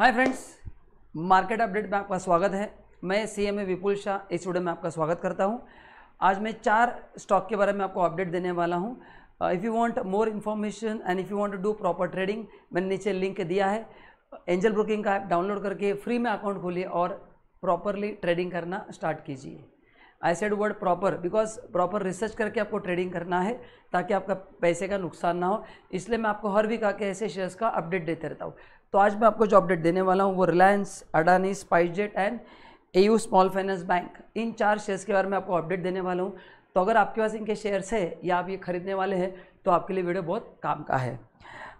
hi friends market update में आपका स्वागत है मैं सी एम ए विपुल शाह इस वीडियो में आपका स्वागत करता हूं आज मैं चार स्टॉक के बारे में आपको अपडेट देने वाला हूं if you want more information and if you want to do proper trading मैंने नीचे लिंक दिया है एंजल ब्रोकिंग का ऐप डाउनलोड करके फ्री में अकाउंट खोलिए और प्रॉपरली ट्रेडिंग करना स्टार्ट कीजिए I said word proper because proper research करके आपको ट्रेडिंग करना है ताकि आपका पैसे का नुकसान ना हो इसलिए मैं आपको हर वीक आके ऐसे शेयर्स का अपडेट देते रहता हूँ तो आज मैं आपको जो अपडेट देने वाला हूँ वो Reliance Adani SpiceJet and A U Small finance Bank इन चार शेयर्स के बारे में आपको अपडेट देने वाला हूँ तो अगर आपके पास इनके शेयर्स है या आप ये खरीदने वाले हैं तो आपके लिए वीडियो बहुत काम का है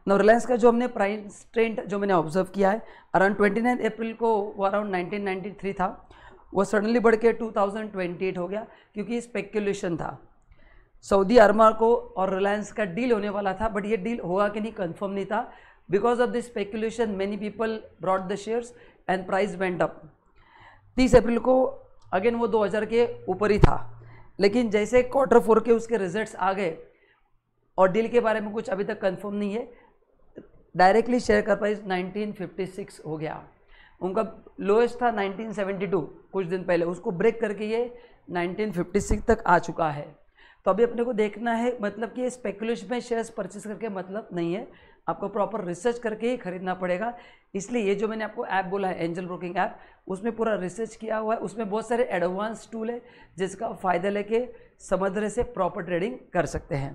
नौ रिलायंस का जो हमने प्राइस ट्रेंड जो मैंने ऑब्जर्व किया है अराउंड ट्वेंटी अप्रैल को वो अराउंड नाइनटीन नाइन्टी थ्री था वो सडनली बढ़ के टू थाउजेंड ट्वेंटी एट हो गया क्योंकि स्पेक्यूलेशन था सऊदी अरमा को और रिलायंस का डील होने वाला था बट ये डील होगा कि नहीं कंफर्म नहीं था because of this speculation many people brought the shares and price went up 30 अप्रैल को अगेन वो 2000 के ऊपर ही था लेकिन जैसे क्वार्टर फोर के उसके रिजल्ट्स आ गए और डील के बारे में कुछ अभी तक कंफर्म नहीं है डायरेक्टली शेयर का प्राइस 1956 हो गया उनका लोएस्ट था 1972 कुछ दिन पहले उसको ब्रेक करके ये 1956 तक आ चुका है तो अभी अपने को देखना है मतलब कि स्पेकुलेशन में शेयर्स परचेस करके मतलब नहीं है आपको प्रॉपर रिसर्च करके ही खरीदना पड़ेगा इसलिए ये जो मैंने आपको ऐप बोला है एंजल ब्रोकिंग ऐप उसमें पूरा रिसर्च किया हुआ है उसमें बहुत सारे एडवांस टूल है जिसका फ़ायदा लेके समुद्र से प्रॉपर ट्रेडिंग कर सकते हैं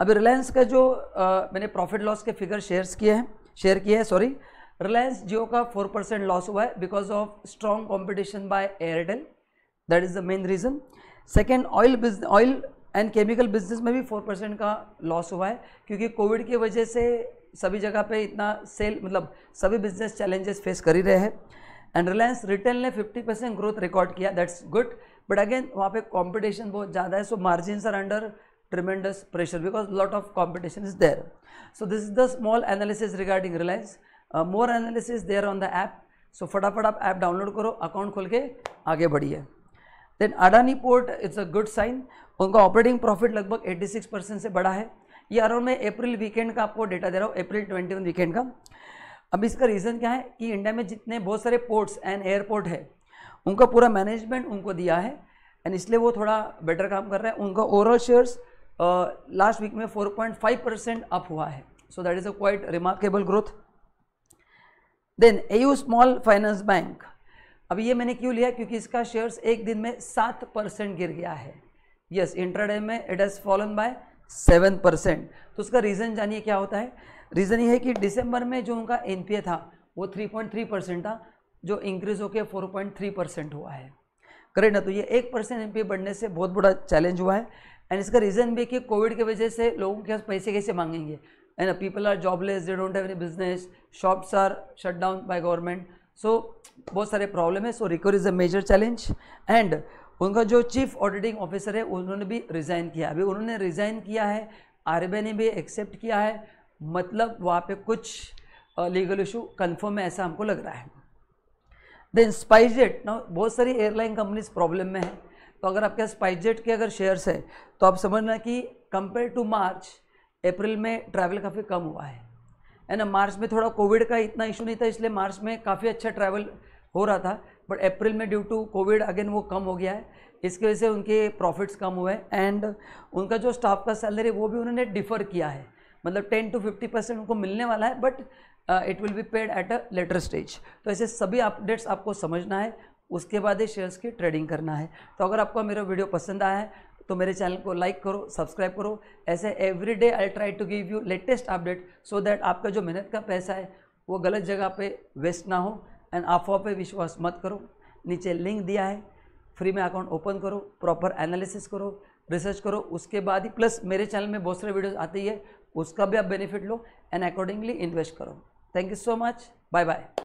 अभी रिलायंस का जो आ, मैंने प्रॉफिट लॉस के फिगर शेयर्स किए हैं शेयर किए हैं सॉरी रिलायंस जियो का फोर परसेंट लॉस हुआ है because of strong competition by Airtel that is the main reason second oil business oil and chemical business में भी फोर परसेंट का लॉस हुआ है क्योंकि कोविड की वजह से सभी जगह पे इतना सेल मतलब सभी बिजनेस चैलेंजेस फेस कर ही रहे हैं एंड रिलायंस रिटेल ने 50 परसेंट ग्रोथ रिकॉर्ड किया दैट्स गुड बट अगेन वहाँ पे कंपटीशन बहुत ज़्यादा है so margin are under tremendous pressure because lot of competition is there so this is the small analysis regarding Reliance more analysis there on the app so फटाफट आप app download करो account खोल के आगे बढ़िए then Adani port it's a good sign उनका operating profit लगभग 86 percent से बड़ा है ये अराउंड में अप्रैल वीकेंड का आपको डेटा दे रहा हूँ अप्रैल 21 वीकेंड का अब इसका रीज़न क्या है कि इंडिया में जितने बहुत सारे पोर्ट्स एंड एयरपोर्ट है उनका पूरा मैनेजमेंट उनको दिया है एंड इसलिए वो थोड़ा बेटर काम कर रहे हैं उनका ओवरऑल शेयर्स लास्ट वीक में 4.5 परसेंट अप हुआ है so that is a quite remarkable growth then a small finance bank अभी ये मैंने क्यों लिया क्योंकि इसका शेयर्स एक दिन में सात परसेंट गिर गया है यस इंटरडे में it has fallen by seven percent तो उसका रीज़न जानिए क्या होता है रीज़न ये है कि दिसंबर में जो उनका एन था वो थ्री पॉइंट थ्री परसेंट था जो इंक्रीज होकर फोर पॉइंट थ्री परसेंट हुआ है करेक्ट ना तो ये एक परसेंट एन बढ़ने से बहुत बड़ा चैलेंज हुआ है एंड इसका रीज़न भी कि कोविड की वजह से लोगों के पास पैसे कैसे मांगेंगे and people are jobless they don't have any business shops are shut down by government so बहुत सारे प्रॉब्लम है so recover is a major challenge and उनका जो चीफ ऑडिटिंग ऑफिसर है उन्होंने भी रिज़ाइन किया अभी उन्होंने रिज़ाइन किया है आर ने भी एक्सेप्ट किया है मतलब वहाँ पे कुछ लीगल इशू कंफर्म है ऐसा हमको लग रहा है देन स्पाइसजेट ना बहुत सारी एयरलाइन कंपनीज प्रॉब्लम में है तो अगर आपके स्पाइसजेट के अगर शेयर्स है तो आप समझना कि कंपेयर टू मार्च अप्रैल में ट्रैवल काफ़ी कम हुआ है है ना मार्च में थोड़ा कोविड का इतना इशू नहीं था इसलिए मार्च में काफ़ी अच्छा ट्रैवल हो रहा था बट अप्रैल में ड्यू टू कोविड अगेन वो कम हो गया है इसकी वजह से उनके प्रॉफिट्स कम हुए एंड उनका जो स्टाफ का सैलरी वो भी उन्होंने डिफ़र किया है मतलब टेन टू फिफ्टी परसेंट उनको मिलने वाला है but it will be paid at a later stage तो ऐसे सभी अपडेट्स आपको समझना है उसके बाद ही शेयर्स की ट्रेडिंग करना है तो अगर आपको मेरा वीडियो पसंद आया है तो मेरे चैनल को लाइक करो सब्सक्राइब करो ऐसे every day I try to give you latest update so that आपका जो मेहनत का पैसा है वो गलत जगह पे वेस्ट ना हो एंड अफवाह पे विश्वास मत करो नीचे लिंक दिया है फ्री में अकाउंट ओपन करो प्रॉपर एनालिसिस करो रिसर्च करो उसके बाद ही प्लस मेरे चैनल में बहुत सारे वीडियोज़ आती है उसका भी आप बेनिफिट लो एंड अकॉर्डिंगली इन्वेस्ट करो thank you so much bye bye